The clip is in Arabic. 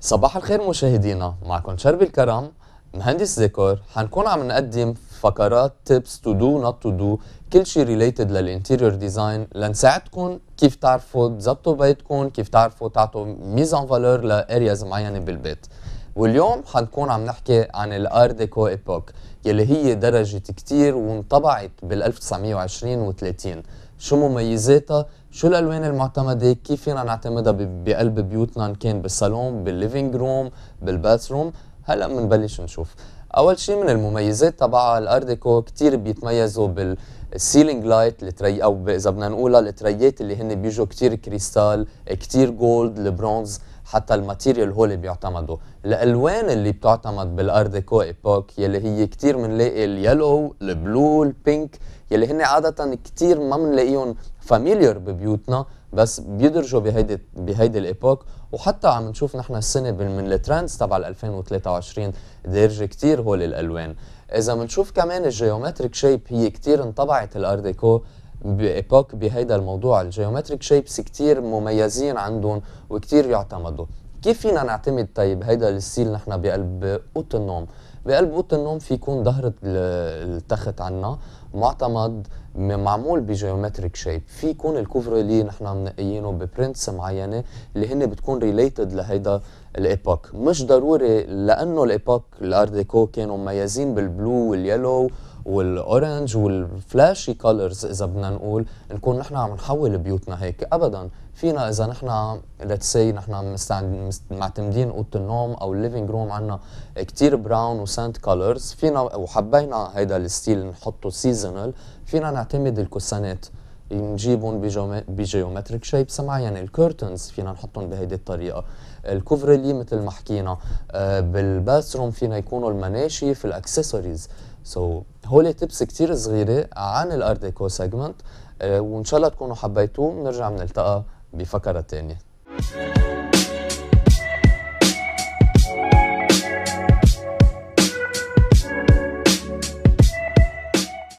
صباح الخير مشاهدينا معكم شربي الكرم مهندس ذكر حنكون عم نقدم فقرات تيبس تو دو نوت تو دو كل شيء ريليتد للانتيريور ديزاين لنساعدكم كيف تعرفوا تظبطوا بيتكم كيف تعرفوا تعطوا ميز فالور لارياز معينه بالبيت واليوم حنكون عم نحكي عن الار ديكو ايبوك يلي هي درجت كتير وانطبعت بال 1920 و30 شو مميزاتها شو الالوان المعتمده كيف فينا نعتمدها بقلب بيوتنا ان كان بالصالون بالليفينج روم بالباث روم هلا بنبلش نشوف اول شيء من المميزات تبعها الارديكو كثير بيتميزوا بال السيلينج لايت التري او اذا بدنا نقولها التريات اللي هن بيجوا كثير كريستال كثير جولد البرونز حتى الماتيريال هول اللي بيعتمدوا الالوان اللي بتعتمد بالار ديكو ايبوك يلي هي كثير بنلاقي اليلو البلو البينك يلي هن عاده كثير ما بنلاقيهم فاميليار ببيوتنا بس بيدرجوا بهيدي بهيدي الايبوك وحتى عم نشوف نحن السنه من الترندز تبع 2023 دارجه كثير هول الالوان اذا بنشوف كمان الجيومتريك شيب هي كثير انطبعت الارديكو بايبوك بهيدا الموضوع الجيومتريك شيبس كثير مميزين عندهم وكثير يعتمدوا كيف فينا نعتمد طيب هيدا الستيل نحن بقلب اوضه النوم بقلب اوضه النوم في يكون ظهر التخت عنا معتمد معمول بجيومتريك شيب في يكون الكوفر اللي نحن منقيينه ببرنتس معينه اللي هن بتكون ريليتد لهيدا الايبوك مش ضروري لانه الايبوك الارديكو ديكو كانوا مميزين بالبلو واليلو والاورنج والفلاشي كولرز اذا بدنا نقول نكون نحن عم نحول بيوتنا هيك ابدا فينا اذا نحن ليتس سي نحن معتمدين اوضه النوم او الليفينج روم عندنا كثير براون وساند كولرز فينا وحبينا هيدا الستيل نحطه سيزونال فينا نعتمد الكوسانات نجيبهم بجيومتريك شيبس معينه يعني الكيرتنز فينا نحطهم بهيدي الطريقه الكوفريلي مثل ما حكينا آه، بالباثروم فينا يكونوا المناشف الاكسسوارز سو so, هول تبس كثير صغيره عن الار ديكو سيجمنت وان شاء الله تكونوا حبيتوه بنرجع بنلتقى بفقره ثانيه